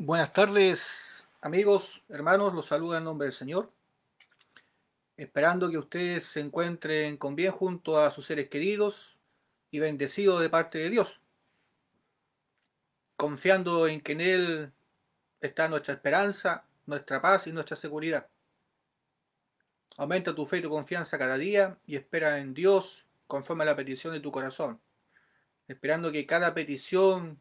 Buenas tardes, amigos, hermanos, los saluda en nombre del Señor. Esperando que ustedes se encuentren con bien junto a sus seres queridos y bendecidos de parte de Dios. Confiando en que en Él está nuestra esperanza, nuestra paz y nuestra seguridad. Aumenta tu fe y tu confianza cada día y espera en Dios conforme a la petición de tu corazón. Esperando que cada petición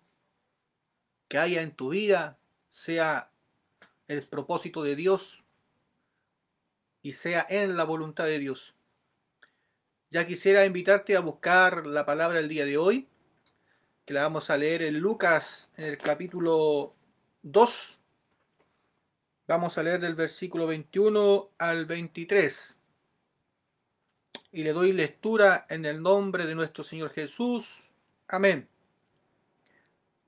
que haya en tu vida sea el propósito de Dios y sea en la voluntad de Dios. Ya quisiera invitarte a buscar la palabra el día de hoy, que la vamos a leer en Lucas, en el capítulo 2. Vamos a leer del versículo 21 al 23. Y le doy lectura en el nombre de nuestro Señor Jesús. Amén.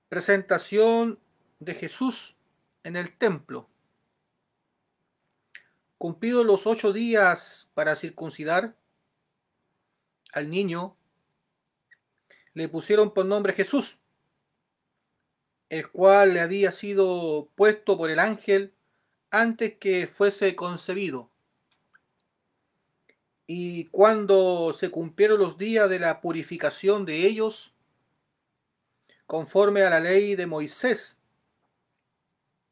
Presentación de Jesús en el templo. Cumplido los ocho días para circuncidar al niño, le pusieron por nombre Jesús, el cual le había sido puesto por el ángel antes que fuese concebido. Y cuando se cumplieron los días de la purificación de ellos, conforme a la ley de Moisés,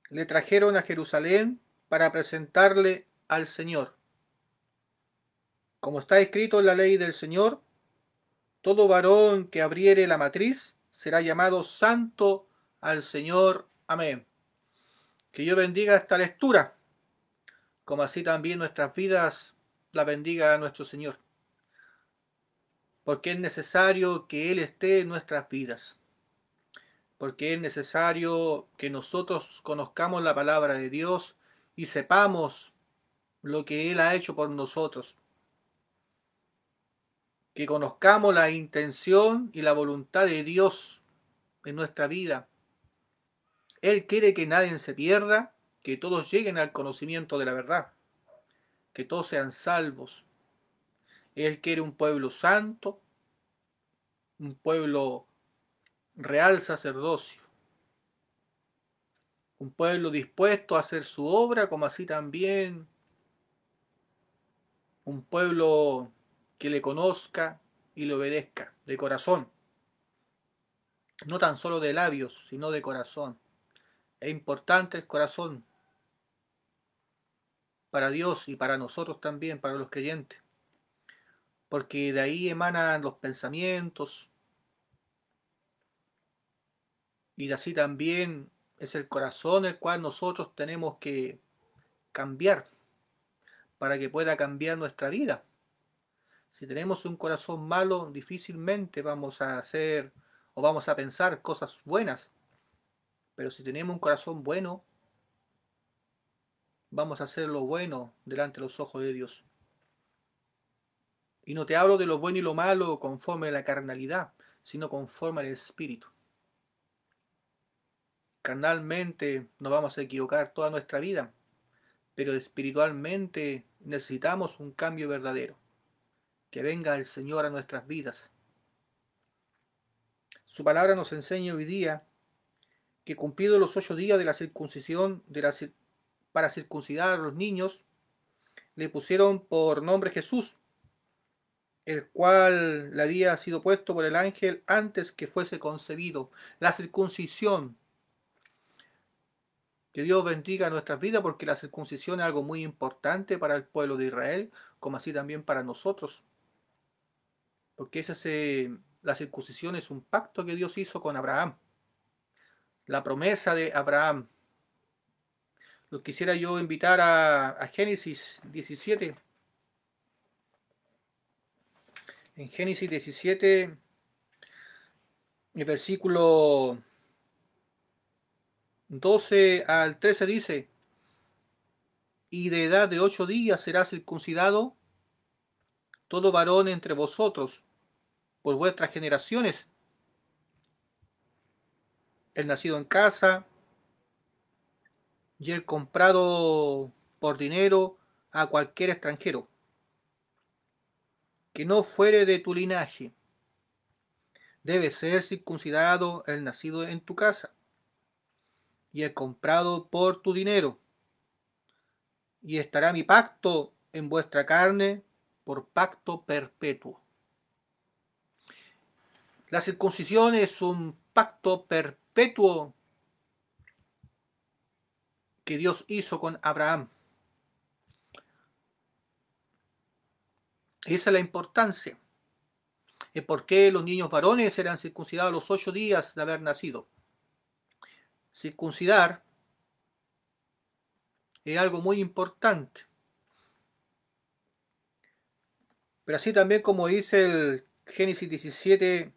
le trajeron a Jerusalén para presentarle al Señor. Como está escrito en la ley del Señor, todo varón que abriere la matriz será llamado santo al Señor. Amén. Que yo bendiga esta lectura, como así también nuestras vidas la bendiga a nuestro Señor, porque es necesario que Él esté en nuestras vidas porque es necesario que nosotros conozcamos la palabra de Dios y sepamos lo que Él ha hecho por nosotros. Que conozcamos la intención y la voluntad de Dios en nuestra vida. Él quiere que nadie se pierda, que todos lleguen al conocimiento de la verdad, que todos sean salvos. Él quiere un pueblo santo, un pueblo real sacerdocio, un pueblo dispuesto a hacer su obra, como así también un pueblo que le conozca y le obedezca de corazón, no tan solo de labios, sino de corazón. Es importante el corazón para Dios y para nosotros también, para los creyentes, porque de ahí emanan los pensamientos, y así también es el corazón el cual nosotros tenemos que cambiar para que pueda cambiar nuestra vida. Si tenemos un corazón malo, difícilmente vamos a hacer o vamos a pensar cosas buenas. Pero si tenemos un corazón bueno, vamos a hacer lo bueno delante de los ojos de Dios. Y no te hablo de lo bueno y lo malo conforme a la carnalidad, sino conforme al Espíritu. Carnalmente nos vamos a equivocar toda nuestra vida, pero espiritualmente necesitamos un cambio verdadero. Que venga el Señor a nuestras vidas. Su palabra nos enseña hoy día que cumplido los ocho días de la circuncisión de la, para circuncidar a los niños, le pusieron por nombre Jesús, el cual le había sido puesto por el ángel antes que fuese concebido. La circuncisión que Dios bendiga nuestras vidas porque la circuncisión es algo muy importante para el pueblo de Israel, como así también para nosotros. Porque esa la circuncisión es un pacto que Dios hizo con Abraham. La promesa de Abraham. Lo quisiera yo invitar a, a Génesis 17. En Génesis 17, el versículo 12 al 13 dice, y de edad de ocho días será circuncidado todo varón entre vosotros por vuestras generaciones, el nacido en casa y el comprado por dinero a cualquier extranjero, que no fuere de tu linaje. Debe ser circuncidado el nacido en tu casa y he comprado por tu dinero. Y estará mi pacto en vuestra carne por pacto perpetuo. La circuncisión es un pacto perpetuo que Dios hizo con Abraham. Esa es la importancia. Es por qué los niños varones eran circuncidados los ocho días de haber nacido circuncidar es algo muy importante. Pero así también como dice el Génesis 17,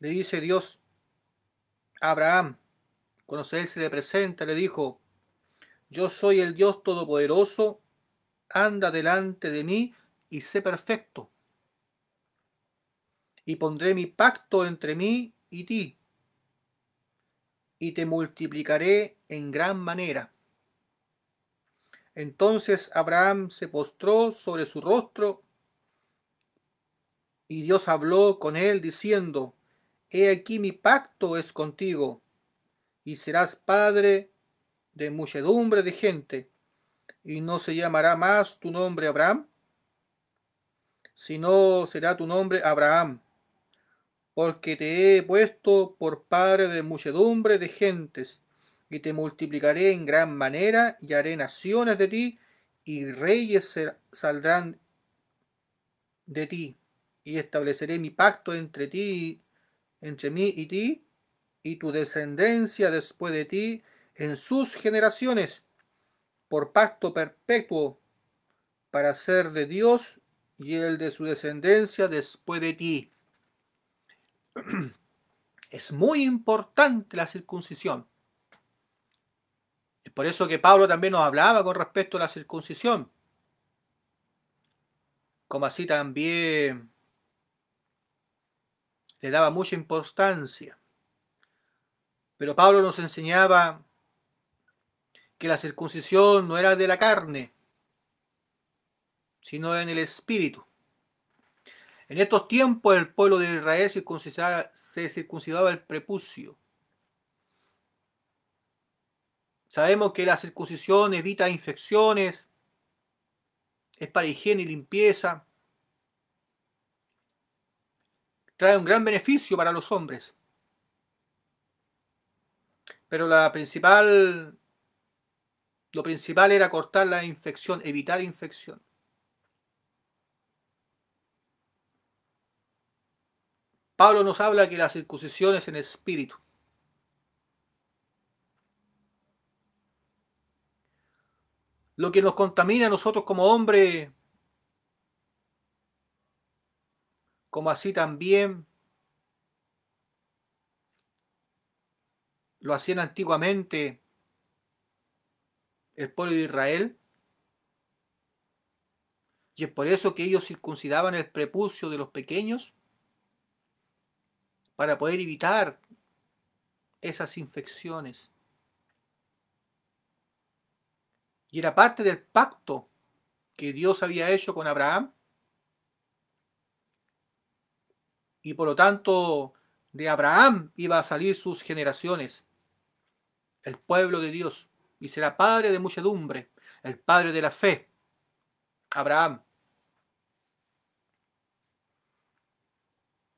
le dice Dios a Abraham, cuando él se le presenta, le dijo, yo soy el Dios Todopoderoso, anda delante de mí y sé perfecto. Y pondré mi pacto entre mí y ti, y te multiplicaré en gran manera. Entonces Abraham se postró sobre su rostro y Dios habló con él diciendo, He aquí mi pacto es contigo y serás padre de muchedumbre de gente y no se llamará más tu nombre Abraham, sino será tu nombre Abraham porque te he puesto por padre de muchedumbre de gentes, y te multiplicaré en gran manera, y haré naciones de ti, y reyes saldrán de ti, y estableceré mi pacto entre ti, entre mí y ti, y tu descendencia después de ti en sus generaciones, por pacto perpetuo, para ser de Dios y el de su descendencia después de ti. Es muy importante la circuncisión. Es por eso que Pablo también nos hablaba con respecto a la circuncisión. Como así también le daba mucha importancia. Pero Pablo nos enseñaba que la circuncisión no era de la carne, sino en el espíritu. En estos tiempos el pueblo de Israel se circuncidaba el prepucio. Sabemos que la circuncisión evita infecciones, es para higiene y limpieza, trae un gran beneficio para los hombres. Pero principal, lo principal era cortar la infección, evitar infección. Pablo nos habla que la circuncisión es en espíritu. Lo que nos contamina a nosotros como hombre, como así también lo hacían antiguamente el pueblo de Israel. Y es por eso que ellos circuncidaban el prepucio de los pequeños para poder evitar esas infecciones. Y era parte del pacto que Dios había hecho con Abraham. Y por lo tanto, de Abraham iba a salir sus generaciones, el pueblo de Dios, y será padre de muchedumbre, el padre de la fe, Abraham.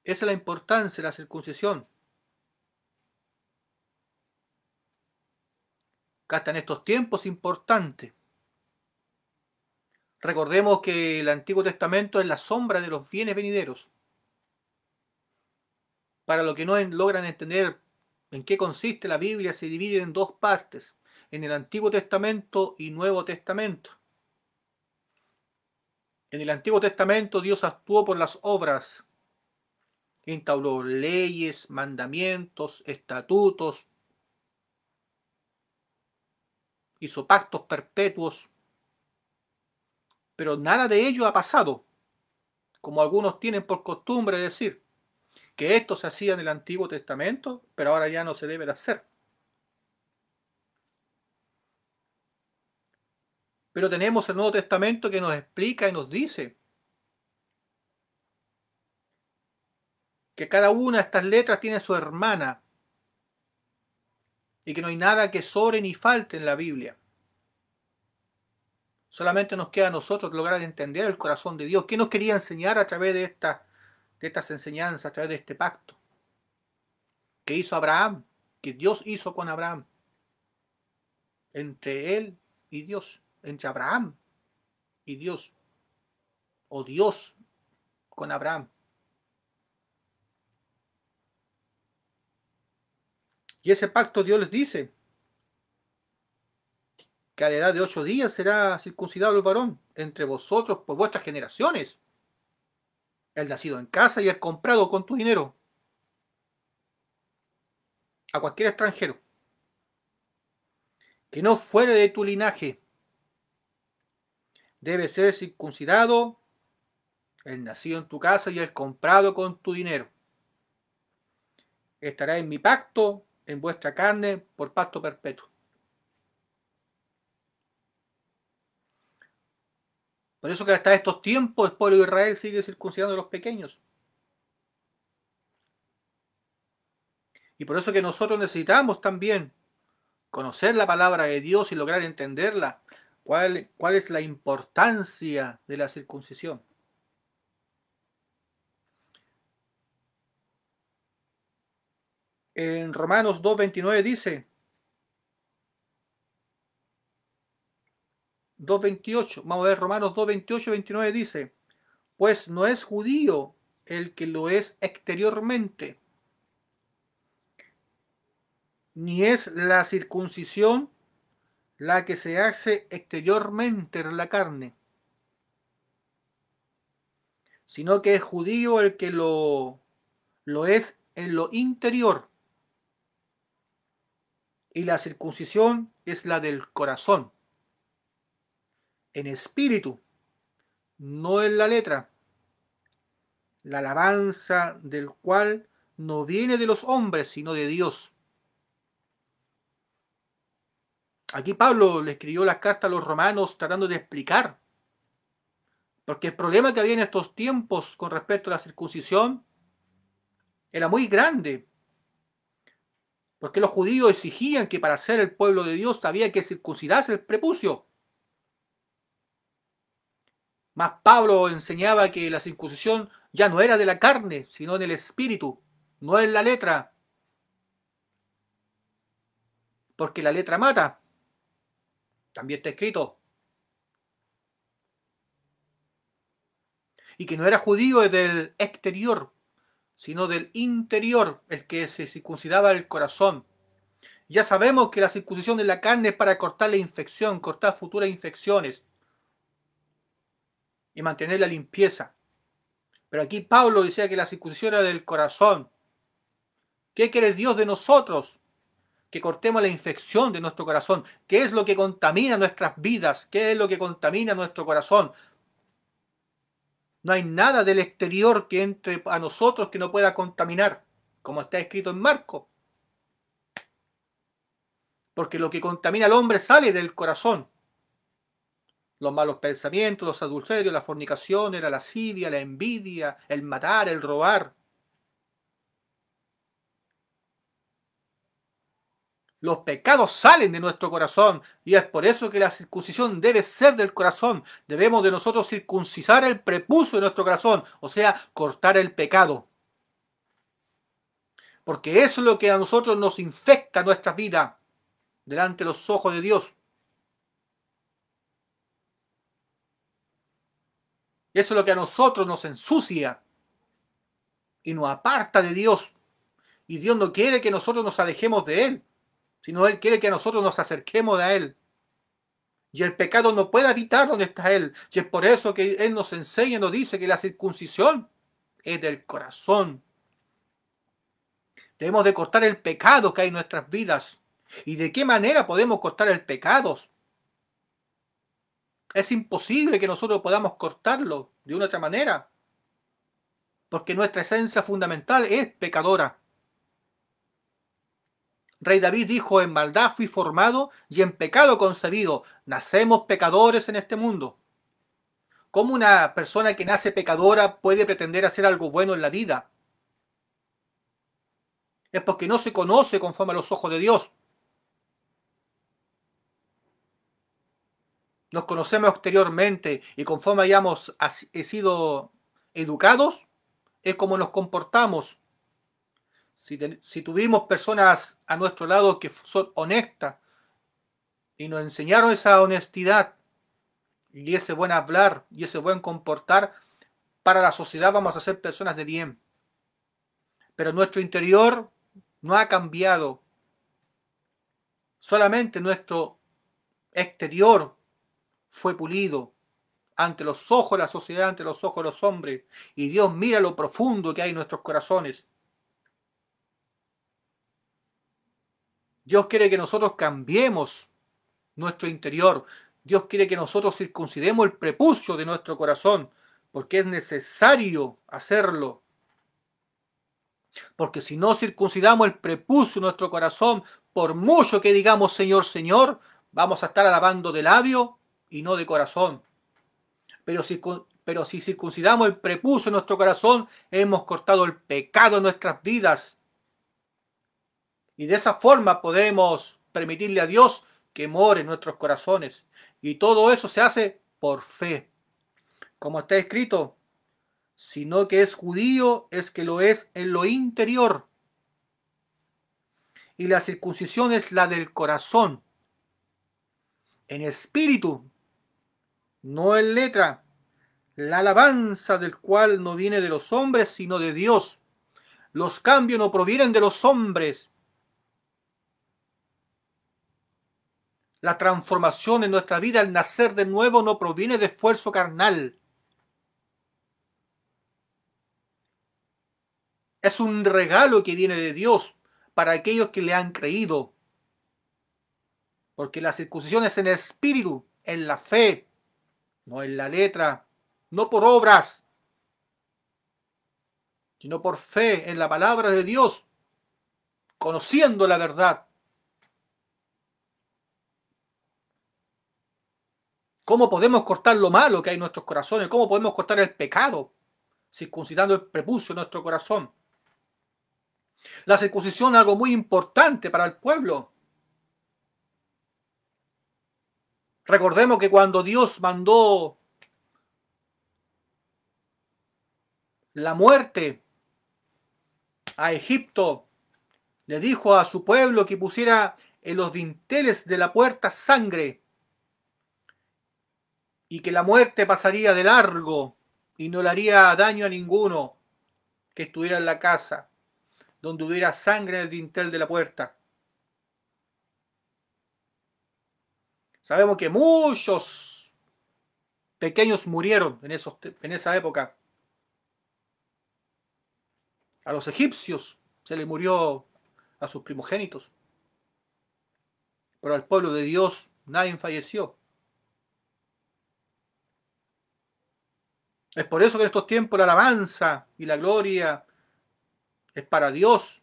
Esa es la importancia de la circuncisión. Que hasta en estos tiempos es importante. Recordemos que el Antiguo Testamento es la sombra de los bienes venideros. Para los que no logran entender en qué consiste la Biblia, se divide en dos partes, en el Antiguo Testamento y Nuevo Testamento. En el Antiguo Testamento Dios actuó por las obras instauró leyes, mandamientos, estatutos, hizo pactos perpetuos, pero nada de ello ha pasado, como algunos tienen por costumbre decir, que esto se hacía en el Antiguo Testamento, pero ahora ya no se debe de hacer. Pero tenemos el Nuevo Testamento que nos explica y nos dice que cada una de estas letras tiene su hermana y que no hay nada que sobre ni falte en la Biblia. Solamente nos queda a nosotros lograr entender el corazón de Dios. ¿Qué nos quería enseñar a través de, de estas enseñanzas, a través de este pacto? que hizo Abraham, que Dios hizo con Abraham, entre él y Dios, entre Abraham y Dios, o Dios con Abraham. Y ese pacto Dios les dice que a la edad de ocho días será circuncidado el varón entre vosotros por vuestras generaciones. El nacido en casa y el comprado con tu dinero. A cualquier extranjero. Que no fuera de tu linaje. Debe ser circuncidado el nacido en tu casa y el comprado con tu dinero. Estará en mi pacto en vuestra carne por pacto perpetuo. Por eso que hasta estos tiempos el pueblo de Israel sigue circuncidando a los pequeños. Y por eso que nosotros necesitamos también conocer la palabra de Dios y lograr entenderla. ¿Cuál, cuál es la importancia de la circuncisión? en Romanos 2.29 dice, 2.28, vamos a ver Romanos 2.28, 29 dice, pues no es judío el que lo es exteriormente, ni es la circuncisión la que se hace exteriormente en la carne, sino que es judío el que lo, lo es en lo interior y la circuncisión es la del corazón, en espíritu, no en la letra, la alabanza del cual no viene de los hombres, sino de Dios. Aquí Pablo le escribió la carta a los romanos tratando de explicar, porque el problema que había en estos tiempos con respecto a la circuncisión era muy grande porque los judíos exigían que para ser el pueblo de Dios había que circuncidarse el prepucio. Más Pablo enseñaba que la circuncisión ya no era de la carne, sino en el espíritu, no en la letra. Porque la letra mata. También está escrito. Y que no era judío desde el exterior, sino del interior, el que se circuncidaba el corazón. Ya sabemos que la circuncisión de la carne es para cortar la infección, cortar futuras infecciones y mantener la limpieza. Pero aquí Pablo decía que la circuncisión era del corazón. ¿Qué quiere Dios de nosotros? Que cortemos la infección de nuestro corazón. ¿Qué es lo que contamina nuestras vidas? ¿Qué es lo que contamina nuestro corazón? No hay nada del exterior que entre a nosotros que no pueda contaminar, como está escrito en Marco. Porque lo que contamina al hombre sale del corazón. Los malos pensamientos, los adulterios, la fornicación, la lascivia, la envidia, el matar, el robar, Los pecados salen de nuestro corazón y es por eso que la circuncisión debe ser del corazón. Debemos de nosotros circuncisar el prepuso de nuestro corazón, o sea, cortar el pecado. Porque eso es lo que a nosotros nos infecta nuestra vida delante de los ojos de Dios. Eso es lo que a nosotros nos ensucia y nos aparta de Dios. Y Dios no quiere que nosotros nos alejemos de Él sino Él quiere que nosotros nos acerquemos a Él. Y el pecado no puede habitar donde está Él. Y es por eso que Él nos enseña, nos dice que la circuncisión es del corazón. Debemos de cortar el pecado que hay en nuestras vidas. ¿Y de qué manera podemos cortar el pecado? Es imposible que nosotros podamos cortarlo de una otra manera. Porque nuestra esencia fundamental es pecadora. Rey David dijo, en maldad fui formado y en pecado concebido. Nacemos pecadores en este mundo. ¿Cómo una persona que nace pecadora puede pretender hacer algo bueno en la vida? Es porque no se conoce conforme a los ojos de Dios. Nos conocemos exteriormente y conforme hayamos sido educados, es como nos comportamos si, tuvimos personas a nuestro lado que son honestas y nos enseñaron esa honestidad y ese buen hablar y ese buen comportar, para la sociedad vamos a ser personas de bien. Pero nuestro interior no ha cambiado. Solamente nuestro exterior fue pulido ante los ojos de la sociedad, ante los ojos de los hombres. Y Dios mira lo profundo que hay en nuestros corazones. Dios quiere que nosotros cambiemos nuestro interior. Dios quiere que nosotros circuncidemos el prepucio de nuestro corazón, porque es necesario hacerlo. Porque si no circuncidamos el prepucio de nuestro corazón, por mucho que digamos Señor, Señor, vamos a estar alabando de labio y no de corazón. Pero si, pero si circuncidamos el prepucio de nuestro corazón, hemos cortado el pecado en nuestras vidas y de esa forma podemos permitirle a Dios que more en nuestros corazones. Y todo eso se hace por fe. Como está escrito, sino que es judío es que lo es en lo interior. Y la circuncisión es la del corazón, en espíritu, no en letra, la alabanza del cual no viene de los hombres, sino de Dios. Los cambios no provienen de los hombres, La transformación en nuestra vida, al nacer de nuevo, no proviene de esfuerzo carnal. Es un regalo que viene de Dios para aquellos que le han creído. Porque la circuncisión es en el espíritu, en la fe, no en la letra, no por obras, sino por fe en la palabra de Dios, conociendo la verdad. ¿Cómo podemos cortar lo malo que hay en nuestros corazones? ¿Cómo podemos cortar el pecado? Circuncidando el prepucio en nuestro corazón. La circuncisión es algo muy importante para el pueblo. Recordemos que cuando Dios mandó la muerte a Egipto, le dijo a su pueblo que pusiera en los dinteles de la puerta sangre y que la muerte pasaría de largo y no le haría daño a ninguno que estuviera en la casa, donde hubiera sangre en el dintel de la puerta. Sabemos que muchos pequeños murieron en, esos, en esa época. A los egipcios se les murió a sus primogénitos. Pero al pueblo de Dios nadie falleció. Es por eso que en estos tiempos la alabanza y la gloria es para Dios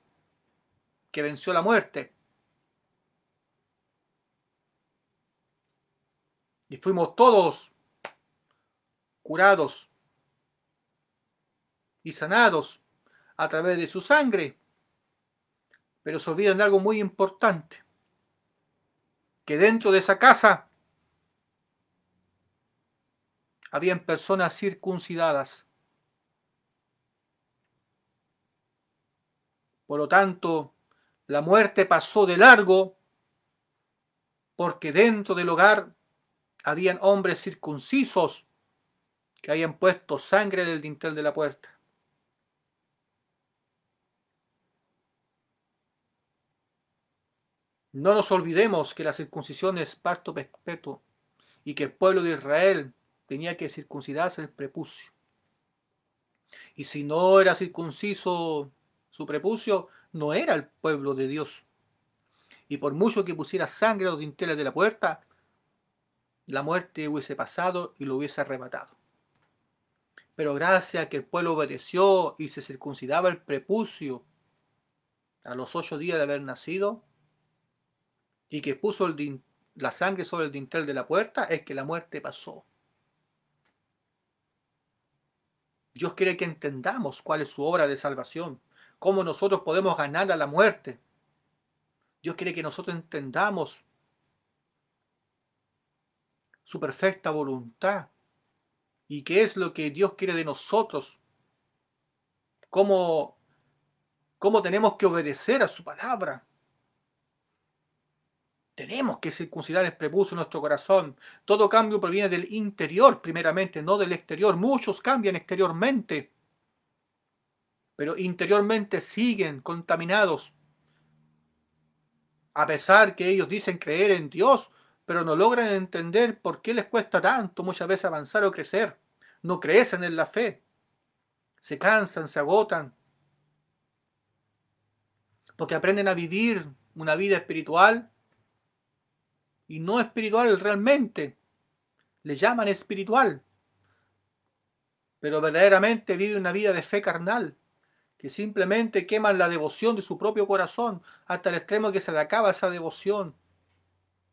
que venció la muerte. Y fuimos todos curados y sanados a través de su sangre. Pero se olvidan de algo muy importante, que dentro de esa casa habían personas circuncidadas. Por lo tanto, la muerte pasó de largo porque dentro del hogar habían hombres circuncisos que habían puesto sangre del dintel de la puerta. No nos olvidemos que la circuncisión es parto perpetuo y que el pueblo de Israel tenía que circuncidarse el prepucio. Y si no era circunciso su prepucio, no era el pueblo de Dios. Y por mucho que pusiera sangre a los dinteles de la puerta, la muerte hubiese pasado y lo hubiese arrebatado. Pero gracias a que el pueblo obedeció y se circuncidaba el prepucio a los ocho días de haber nacido, y que puso la sangre sobre el dintel de la puerta, es que la muerte pasó. Dios quiere que entendamos cuál es su obra de salvación, cómo nosotros podemos ganar a la muerte. Dios quiere que nosotros entendamos su perfecta voluntad y qué es lo que Dios quiere de nosotros, cómo, cómo tenemos que obedecer a su palabra. Tenemos que circuncidar el prepuso en nuestro corazón. Todo cambio proviene del interior primeramente, no del exterior. Muchos cambian exteriormente, pero interiormente siguen contaminados. A pesar que ellos dicen creer en Dios, pero no logran entender por qué les cuesta tanto muchas veces avanzar o crecer. No crecen en la fe. Se cansan, se agotan. Porque aprenden a vivir una vida espiritual y no espiritual realmente. Le llaman espiritual, pero verdaderamente vive una vida de fe carnal, que simplemente quema la devoción de su propio corazón hasta el extremo que se le acaba esa devoción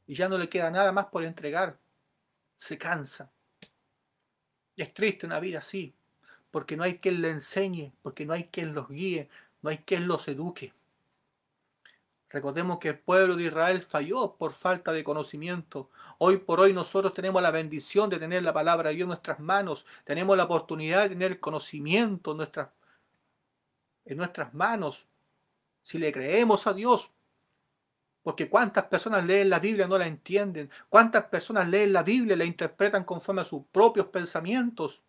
y ya no le queda nada más por entregar. Se cansa. y Es triste una vida así, porque no hay quien le enseñe, porque no hay quien los guíe, no hay quien los eduque. Recordemos que el pueblo de Israel falló por falta de conocimiento. Hoy por hoy nosotros tenemos la bendición de tener la palabra de Dios en nuestras manos. Tenemos la oportunidad de tener conocimiento en nuestras, en nuestras manos. Si le creemos a Dios. Porque cuántas personas leen la Biblia y no la entienden. Cuántas personas leen la Biblia y la interpretan conforme a sus propios pensamientos.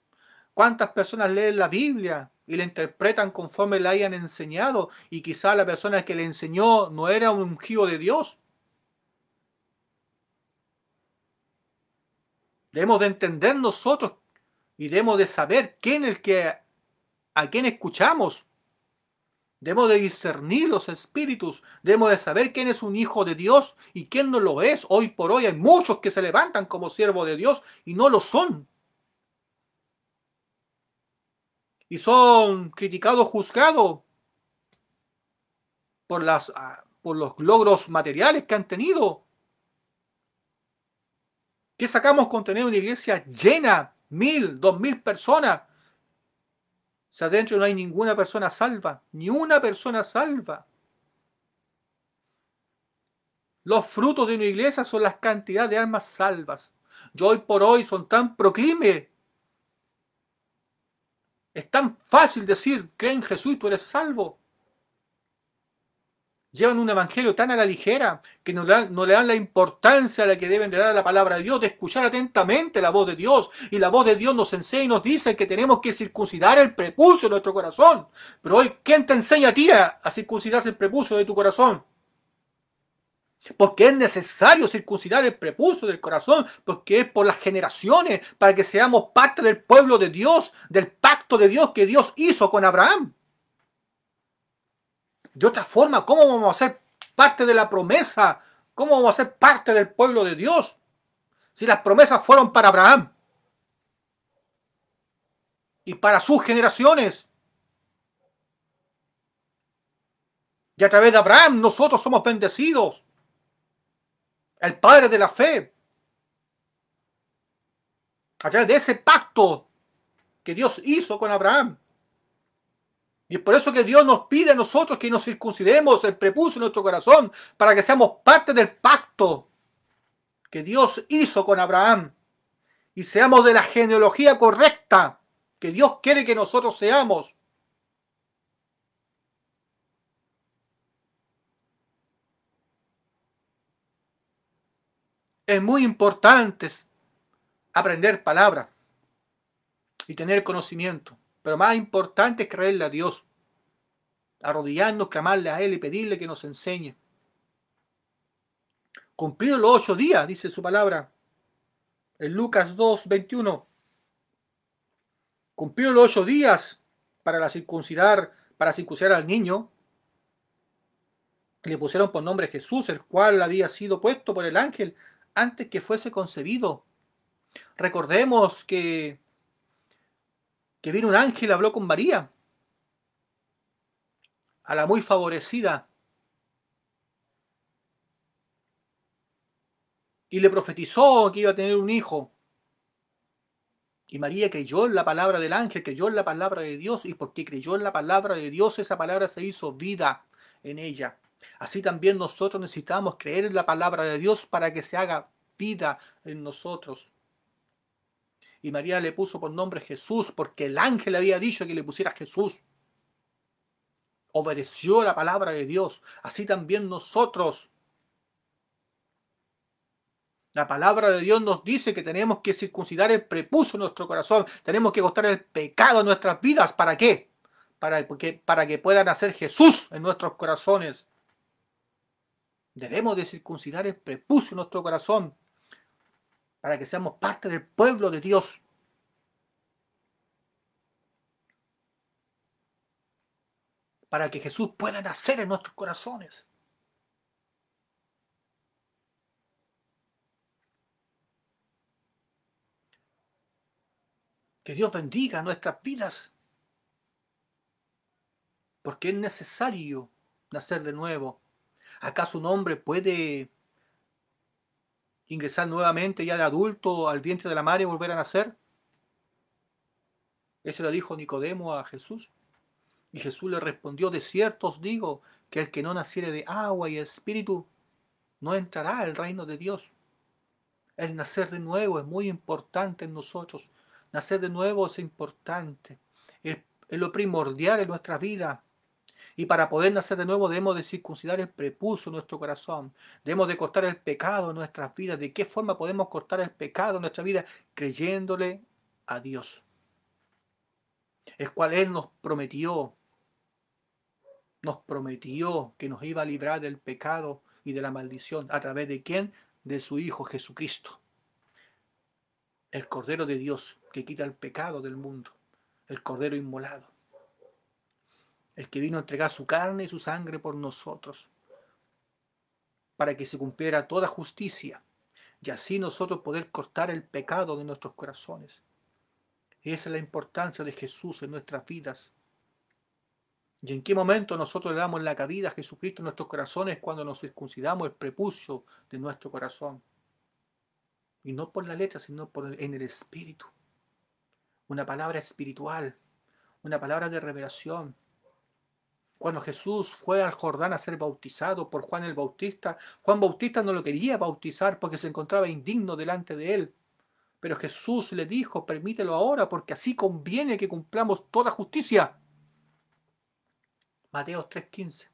¿Cuántas personas leen la Biblia y la interpretan conforme la hayan enseñado y quizá la persona que le enseñó no era un ungido de Dios. Debemos de entender nosotros y debemos de saber quién el que a quién escuchamos. Debemos de discernir los espíritus, debemos de saber quién es un hijo de Dios y quién no lo es. Hoy por hoy hay muchos que se levantan como siervo de Dios y no lo son. y son criticados, juzgados por, las, ah, por los logros materiales que han tenido. ¿Qué sacamos con tener una iglesia llena, mil, dos mil personas? Si adentro no hay ninguna persona salva, ni una persona salva. Los frutos de una iglesia son las cantidades de almas salvas. Yo hoy por hoy son tan proclimes. Es tan fácil decir, cree en Jesús, tú eres salvo. Llevan un evangelio tan a la ligera que no le, dan, la importancia a la que deben de dar a la palabra de Dios, de escuchar atentamente la voz de Dios. Y la voz de Dios nos enseña y nos dice que tenemos que circuncidar el prepucio de nuestro corazón. Pero hoy, ¿quién te enseña a ti a circuncidar el prepucio de tu corazón? porque es necesario circuncidar el prepucio del corazón, porque es por las generaciones, para que seamos parte del pueblo de Dios, del pacto de Dios que Dios hizo con Abraham. De otra forma, ¿cómo vamos a ser parte de la promesa? ¿Cómo vamos a ser parte del pueblo de Dios? Si las promesas fueron para Abraham y para sus generaciones. Y a través de Abraham nosotros somos bendecidos el padre de la fe. A de ese pacto que Dios hizo con Abraham. Y es por eso que Dios nos pide a nosotros que nos circuncidemos el prepucio en nuestro corazón para que seamos parte del pacto que Dios hizo con Abraham y seamos de la genealogía correcta que Dios quiere que nosotros seamos. es muy importante aprender palabra y tener conocimiento. Pero más importante es creerle a Dios, arrodillarnos, clamarle a Él y pedirle que nos enseñe. Cumplió los ocho días, dice su palabra en Lucas 2, 21. Cumplió los ocho días para la circuncidar, para circuncidar al niño, le pusieron por nombre Jesús, el cual había sido puesto por el ángel antes que fuese concebido. Recordemos que, que vino un ángel, habló con María, a la muy favorecida, y le profetizó que iba a tener un hijo. Y María creyó en la palabra del ángel, creyó en la palabra de Dios, y porque creyó en la palabra de Dios, esa palabra se hizo vida en ella. Así también nosotros necesitamos creer en la palabra de Dios para que se haga vida en nosotros. Y María le puso por nombre Jesús porque el ángel había dicho que le pusiera Jesús. Obedeció la palabra de Dios. Así también nosotros. La palabra de Dios nos dice que tenemos que circuncidar el prepuso en nuestro corazón. Tenemos que costar el pecado en nuestras vidas. ¿Para qué? Para que, para que puedan hacer Jesús en nuestros corazones. Debemos de circuncidar el prepucio en nuestro corazón para que seamos parte del pueblo de Dios. Para que Jesús pueda nacer en nuestros corazones. Que Dios bendiga nuestras vidas. Porque es necesario nacer de nuevo ¿Acaso un hombre puede ingresar nuevamente ya de adulto al vientre de la madre y volver a nacer? Eso lo dijo Nicodemo a Jesús. Y Jesús le respondió, de cierto os digo que el que no naciere de agua y espíritu no entrará al reino de Dios. El nacer de nuevo es muy importante en nosotros. Nacer de nuevo es importante. Es, lo primordial en nuestra vida. Y para poder nacer de nuevo debemos de circuncidar el prepuso nuestro corazón. Debemos de cortar el pecado en nuestras vidas. ¿De qué forma podemos cortar el pecado en nuestra vida? Creyéndole a Dios. El cual Él nos prometió. Nos prometió que nos iba a librar del pecado y de la maldición. ¿A través de quién? De su Hijo Jesucristo. El Cordero de Dios que quita el pecado del mundo. El Cordero inmolado el que vino a entregar su carne y su sangre por nosotros, para que se cumpliera toda justicia y así nosotros poder cortar el pecado de nuestros corazones. Esa es la importancia de Jesús en nuestras vidas. ¿Y en qué momento nosotros le damos la cabida a Jesucristo en nuestros corazones cuando nos circuncidamos el prepucio de nuestro corazón? Y no por la letra, sino por en el espíritu. Una palabra espiritual, una palabra de revelación, cuando Jesús fue al Jordán a ser bautizado por Juan el Bautista, Juan Bautista no lo quería bautizar porque se encontraba indigno delante de él. Pero Jesús le dijo, permítelo ahora porque así conviene que cumplamos toda justicia. Mateo 3:15.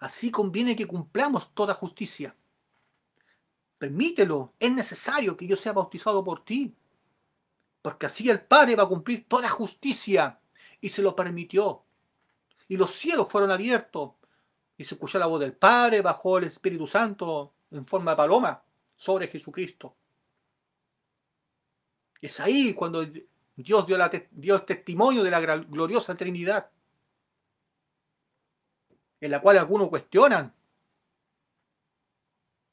Así conviene que cumplamos toda justicia. Permítelo, es necesario que yo sea bautizado por ti, porque así el Padre va a cumplir toda justicia. Y se lo permitió y los cielos fueron abiertos y se escuchó la voz del Padre, bajo el Espíritu Santo en forma de paloma sobre Jesucristo. Es ahí cuando Dios dio, el testimonio de la gloriosa Trinidad, en la cual algunos cuestionan.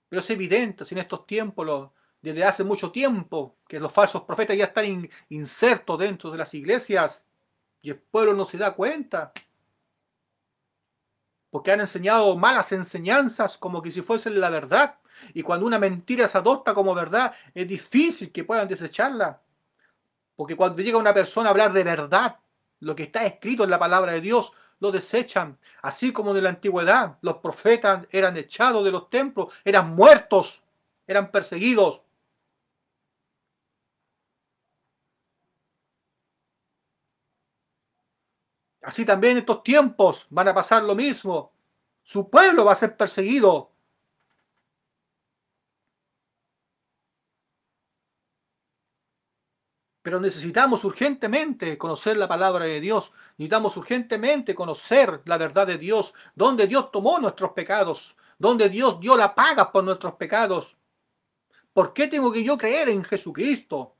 Pero es evidente, si en estos tiempos, desde hace mucho tiempo, que los falsos profetas ya están insertos dentro de las iglesias y el pueblo no se da cuenta porque han enseñado malas enseñanzas como que si fuesen la verdad. Y cuando una mentira se adopta como verdad, es difícil que puedan desecharla. Porque cuando llega una persona a hablar de verdad, lo que está escrito en la palabra de Dios, lo desechan. Así como en la antigüedad, los profetas eran echados de los templos, eran muertos, eran perseguidos. Así también en estos tiempos van a pasar lo mismo. Su pueblo va a ser perseguido. Pero necesitamos urgentemente conocer la palabra de Dios. Necesitamos urgentemente conocer la verdad de Dios. Donde Dios tomó nuestros pecados. Donde Dios dio la paga por nuestros pecados. ¿Por qué tengo que yo creer en Jesucristo?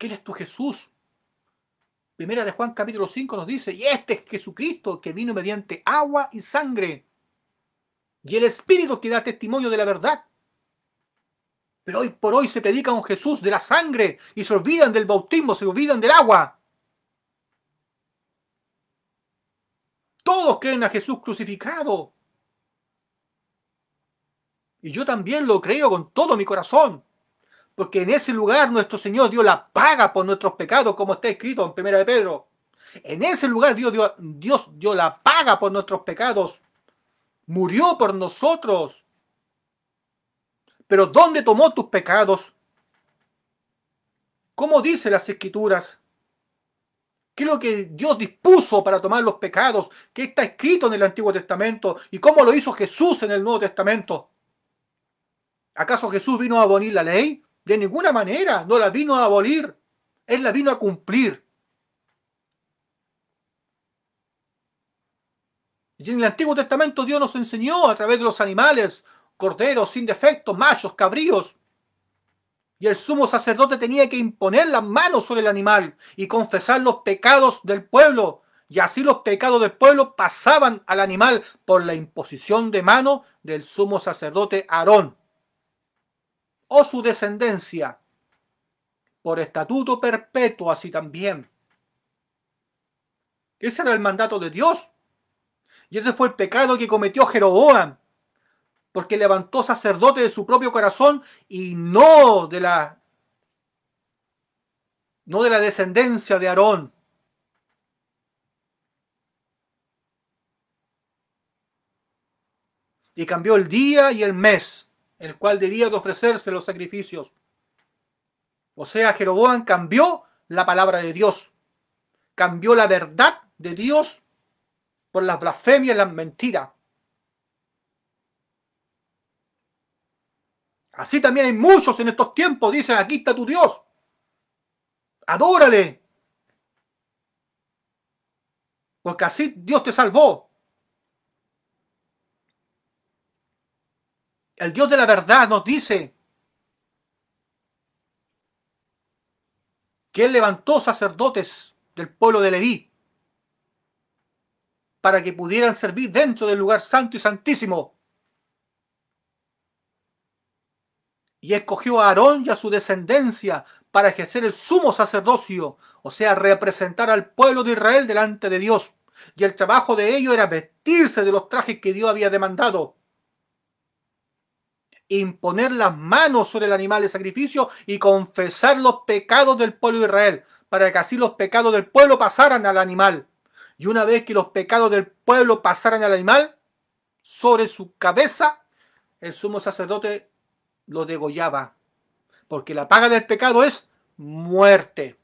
¿Quién es tu Jesús? Primera de Juan capítulo 5 nos dice, y este es Jesucristo que vino mediante agua y sangre, y el Espíritu que da testimonio de la verdad. Pero hoy por hoy se predica un Jesús de la sangre y se olvidan del bautismo, se olvidan del agua. Todos creen a Jesús crucificado. Y yo también lo creo con todo mi corazón porque en ese lugar nuestro Señor dio la paga por nuestros pecados, como está escrito en Primera de Pedro. En ese lugar Dios dio, Dios la paga por nuestros pecados. Murió por nosotros. Pero ¿dónde tomó tus pecados? ¿Cómo dice las escrituras? ¿Qué es lo que Dios dispuso para tomar los pecados? ¿Qué está escrito en el Antiguo Testamento? ¿Y cómo lo hizo Jesús en el Nuevo Testamento? ¿Acaso Jesús vino a abolir la ley? De ninguna manera. No la vino a abolir. Él la vino a cumplir. Y en el Antiguo Testamento Dios nos enseñó a través de los animales, corderos sin defecto, machos, cabríos. Y el sumo sacerdote tenía que imponer las manos sobre el animal y confesar los pecados del pueblo. Y así los pecados del pueblo pasaban al animal por la imposición de mano del sumo sacerdote Aarón o su descendencia, por estatuto perpetuo así también. Ese era el mandato de Dios. Y ese fue el pecado que cometió Jeroboam, porque levantó sacerdote de su propio corazón y no de la no de la descendencia de Aarón. Y cambió el día y el mes el cual debía de ofrecerse los sacrificios. O sea, Jeroboam cambió la palabra de Dios, cambió la verdad de Dios por las blasfemias y las mentiras. Así también hay muchos en estos tiempos, dicen, aquí está tu Dios, adórale, porque así Dios te salvó, el Dios de la verdad nos dice que Él levantó sacerdotes del pueblo de Leví para que pudieran servir dentro del lugar santo y santísimo. Y escogió a Aarón y a su descendencia para ejercer el sumo sacerdocio, o sea, representar al pueblo de Israel delante de Dios. Y el trabajo de ello era vestirse de los trajes que Dios había demandado imponer las manos sobre el animal de sacrificio y confesar los pecados del pueblo de Israel, para que así los pecados del pueblo pasaran al animal. Y una vez que los pecados del pueblo pasaran al animal, sobre su cabeza, el sumo sacerdote lo degollaba, porque la paga del pecado es muerte.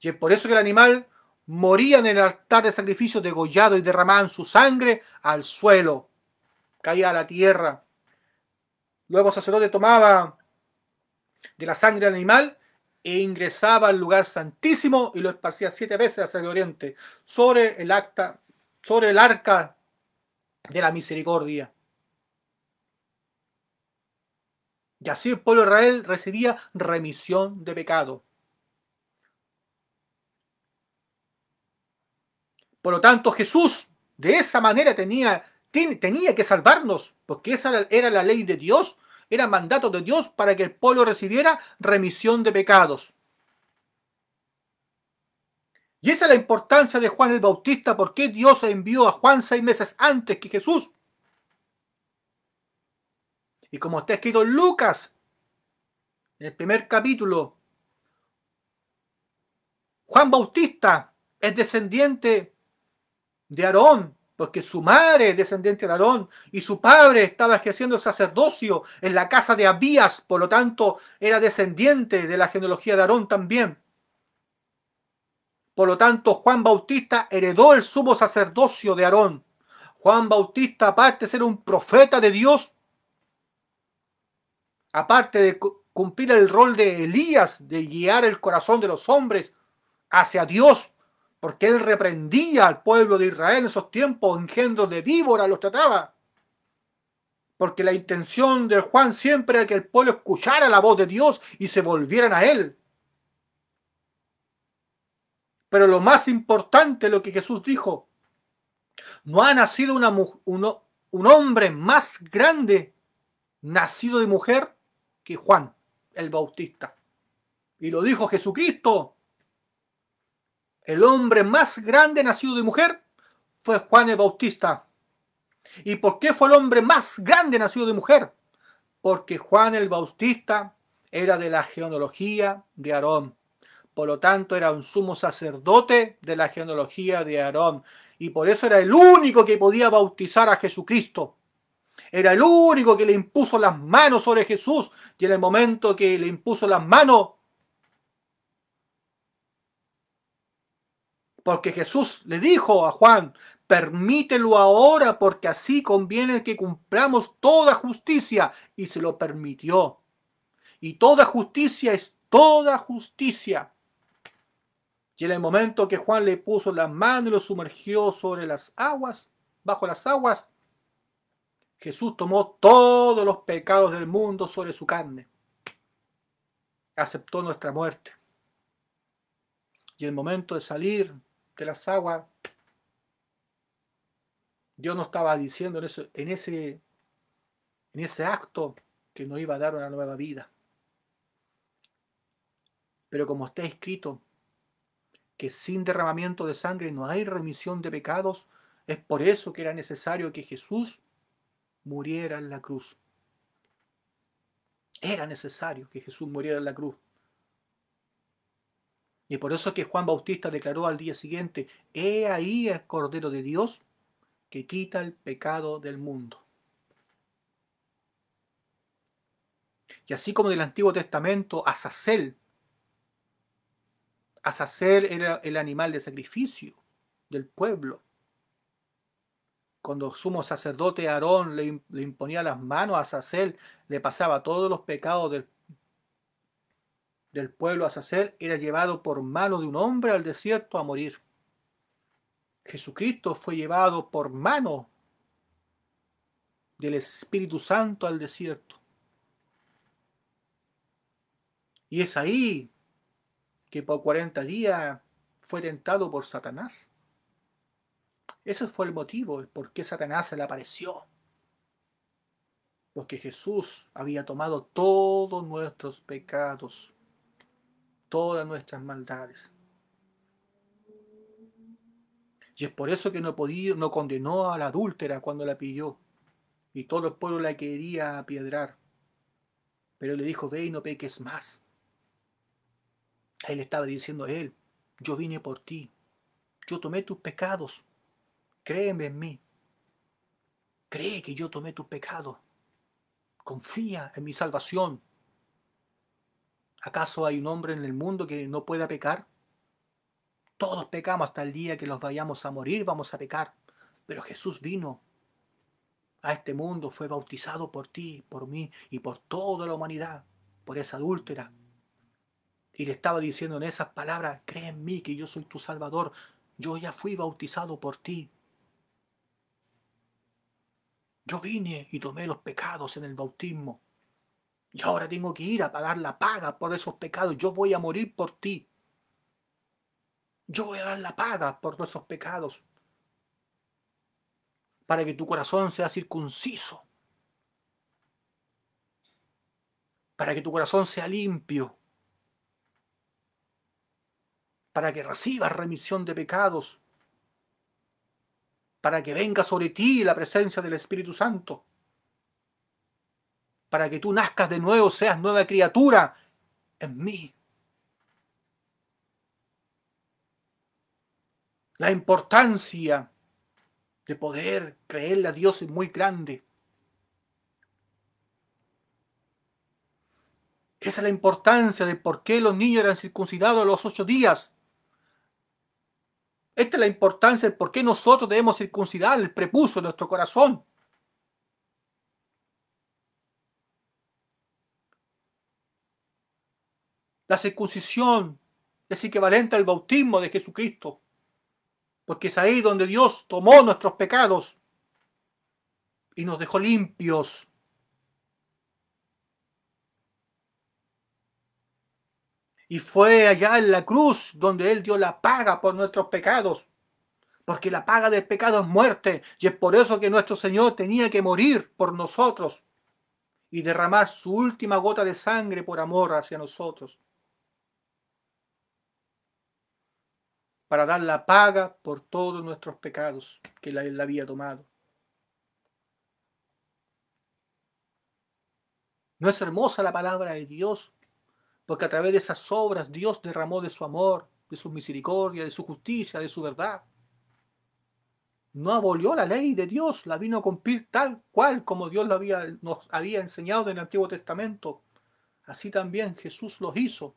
Y es por eso que el animal moría en el altar de sacrificio degollado y derramaban su sangre al suelo, caía a la tierra Luego sacerdote tomaba de la sangre del animal e ingresaba al lugar santísimo y lo esparcía siete veces hacia el oriente, sobre el acta, sobre el arca de la misericordia. Y así el pueblo de Israel recibía remisión de pecado. Por lo tanto, Jesús de esa manera tenía tenía que salvarnos, porque esa era, era la ley de Dios, era mandato de Dios para que el pueblo recibiera remisión de pecados. Y esa es la importancia de Juan el Bautista, porque Dios envió a Juan seis meses antes que Jesús. Y como está escrito en Lucas, en el primer capítulo, Juan Bautista es descendiente de Aarón, porque su madre descendiente de Aarón y su padre estaba ejerciendo el sacerdocio en la casa de Abías, por lo tanto era descendiente de la genealogía de Aarón también. Por lo tanto, Juan Bautista heredó el sumo sacerdocio de Aarón. Juan Bautista, aparte de ser un profeta de Dios, aparte de cumplir el rol de Elías, de guiar el corazón de los hombres hacia Dios, porque él reprendía al pueblo de Israel en esos tiempos, engendros de víbora los trataba. Porque la intención de Juan siempre era que el pueblo escuchara la voz de Dios y se volvieran a él. Pero lo más importante, lo que Jesús dijo, no ha nacido una, un hombre más grande nacido de mujer que Juan el Bautista. Y lo dijo Jesucristo, el hombre más grande nacido de mujer fue Juan el Bautista. ¿Y por qué fue el hombre más grande nacido de mujer? Porque Juan el Bautista era de la genealogía de Aarón. Por lo tanto, era un sumo sacerdote de la genealogía de Aarón. Y por eso era el único que podía bautizar a Jesucristo. Era el único que le impuso las manos sobre Jesús. Y en el momento que le impuso las manos, porque Jesús le dijo a Juan, permítelo ahora porque así conviene que cumplamos toda justicia y se lo permitió. Y toda justicia es toda justicia. Y en el momento que Juan le puso la mano y lo sumergió sobre las aguas, bajo las aguas, Jesús tomó todos los pecados del mundo sobre su carne. Aceptó nuestra muerte. Y el momento de salir de las aguas. Dios nos estaba diciendo en, en, ese, en ese acto que nos iba a dar una nueva vida. Pero como está escrito, que sin derramamiento de sangre no hay remisión de pecados, es por eso que era necesario que Jesús muriera en la cruz. Era necesario que Jesús muriera en la cruz. Y por eso que Juan Bautista declaró al día siguiente, he ahí el Cordero de Dios que quita el pecado del mundo. Y así como del Antiguo Testamento, Azazel, Azazel era el animal de sacrificio del pueblo. Cuando sumo sacerdote Aarón le, imponía las manos a Azazel, le pasaba todos los pecados del del pueblo a sacer, era llevado por mano de un hombre al desierto a morir. Jesucristo fue llevado por mano del Espíritu Santo al desierto. Y es ahí que por 40 días fue tentado por Satanás. Ese fue el motivo, por qué Satanás se le apareció. Porque Jesús había tomado todos nuestros pecados todas nuestras maldades. Y es por eso que no, podía, no condenó a la adúltera cuando la pilló. Y todo el pueblo la quería apiedrar. Pero le dijo, ve y no peques más. él estaba diciendo él, yo vine por ti. Yo tomé tus pecados. Créeme en mí. Cree que yo tomé tus pecados. Confía en mi salvación. ¿Acaso hay un hombre en el mundo que no pueda pecar? Todos pecamos hasta el día que los vayamos a morir, vamos a pecar. Pero Jesús vino a este mundo, fue bautizado por ti, por mí y por toda la humanidad, por esa adúltera. Y le estaba diciendo en esas palabras, cree en mí que yo soy tu Salvador, yo ya fui bautizado por ti. Yo vine y tomé los pecados en el bautismo. Y ahora tengo que ir a pagar la paga por esos pecados. Yo voy a morir por ti. Yo voy a dar la paga por esos pecados. Para que tu corazón sea circunciso. Para que tu corazón sea limpio. Para que recibas remisión de pecados. Para que venga sobre ti la presencia del Espíritu Santo para que tú nazcas de nuevo, seas nueva criatura en mí. La importancia de poder creerle a Dios es muy grande. Esa es la importancia de por qué los niños eran circuncidados a los ocho días. Esta es la importancia de por qué nosotros debemos circuncidar el prepuso de nuestro corazón. La circuncisión es equivalente al bautismo de Jesucristo, porque es ahí donde Dios tomó nuestros pecados y nos dejó limpios. Y fue allá en la cruz donde Él dio la paga por nuestros pecados. Porque la paga del pecado es muerte. Y es por eso que nuestro Señor tenía que morir por nosotros. Y derramar su última gota de sangre por amor hacia nosotros. para dar la paga por todos nuestros pecados que Él había tomado. ¿No es hermosa la palabra de Dios? Porque a través de esas obras Dios derramó de su amor, de su misericordia, de su justicia, de su verdad. No abolió la ley de Dios, la vino a cumplir tal cual como Dios había, nos había enseñado en el Antiguo Testamento. Así también Jesús los hizo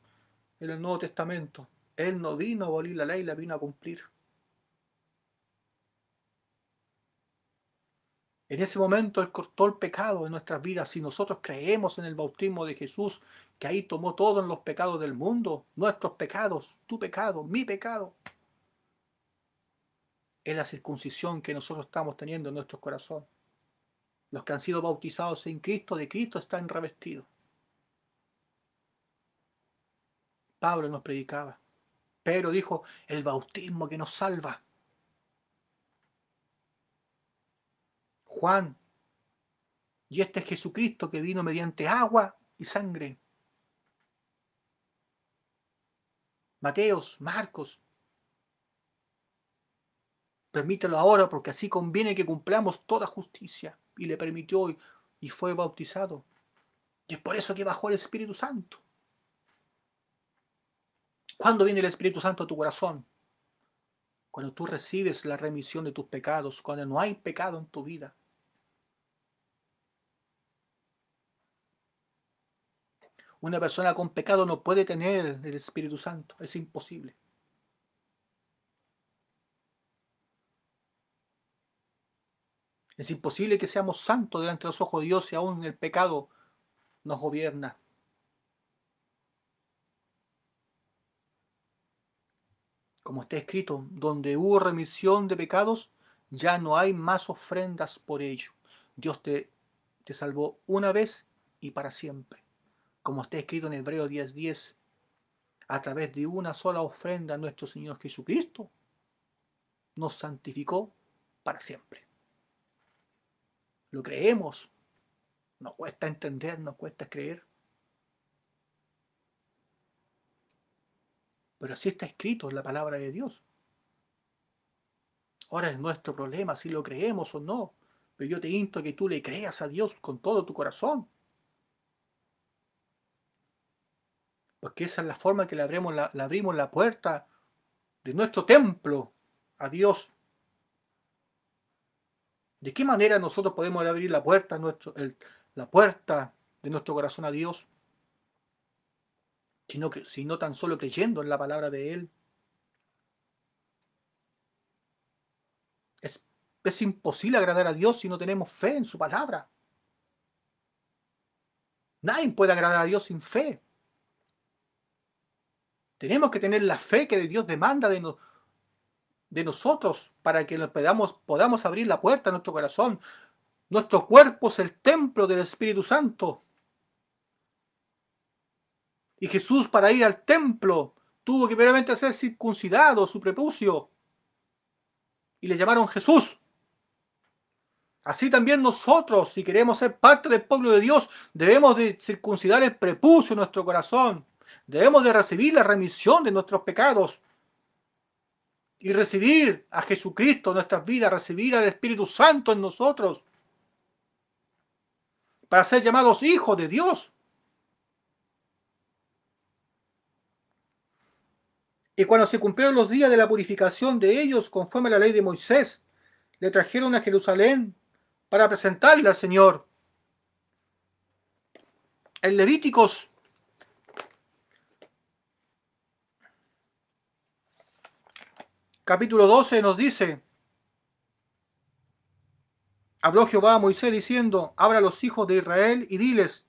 en el Nuevo Testamento. Él no vino a abolir la ley, la vino a cumplir. En ese momento Él cortó el pecado en nuestras vidas. Si nosotros creemos en el bautismo de Jesús, que ahí tomó todos los pecados del mundo, nuestros pecados, tu pecado, mi pecado, es la circuncisión que nosotros estamos teniendo en nuestro corazón. Los que han sido bautizados en Cristo, de Cristo están revestidos. Pablo nos predicaba. Pero dijo, el bautismo que nos salva. Juan, y este es Jesucristo que vino mediante agua y sangre. Mateos, Marcos. Permítelo ahora porque así conviene que cumplamos toda justicia. Y le permitió hoy y fue bautizado. Y es por eso que bajó el Espíritu Santo. ¿Cuándo viene el Espíritu Santo a tu corazón? Cuando tú recibes la remisión de tus pecados, cuando no hay pecado en tu vida. Una persona con pecado no puede tener el Espíritu Santo, es imposible. Es imposible que seamos santos delante de los ojos de Dios si aún el pecado nos gobierna. como está escrito, donde hubo remisión de pecados, ya no hay más ofrendas por ello. Dios te, te salvó una vez y para siempre. Como está escrito en Hebreo 10:10, a través de una sola ofrenda nuestro Señor Jesucristo nos santificó para siempre. Lo creemos, nos cuesta entender, nos cuesta creer, Pero así está escrito en la palabra de Dios. Ahora es nuestro problema si lo creemos o no. Pero yo te insto que tú le creas a Dios con todo tu corazón. Porque esa es la forma que le abrimos la, abrimos la puerta de nuestro templo a Dios. ¿De qué manera nosotros podemos abrir la puerta, nuestro, la puerta de nuestro corazón a Dios? sino, que, no, tan solo creyendo en la palabra de Él. Es, imposible agradar a Dios si no tenemos fe en su palabra. Nadie puede agradar a Dios sin fe. Tenemos que tener la fe que Dios demanda de, de nosotros para que nos podamos, podamos abrir la puerta a nuestro corazón. Nuestro cuerpo es el templo del Espíritu Santo. Y Jesús para ir al templo tuvo que primeramente ser circuncidado su prepucio. Y le llamaron Jesús. Así también nosotros, si queremos ser parte del pueblo de Dios, debemos de circuncidar el prepucio en nuestro corazón. Debemos de recibir la remisión de nuestros pecados. Y recibir a Jesucristo en nuestras vidas, recibir al Espíritu Santo en nosotros. Para ser llamados hijos de Dios. Y cuando se cumplieron los días de la purificación de ellos, conforme a la ley de Moisés, le trajeron a Jerusalén para presentarle al Señor. En Levíticos capítulo 12 nos dice, habló Jehová a Moisés diciendo, abra a los hijos de Israel y diles,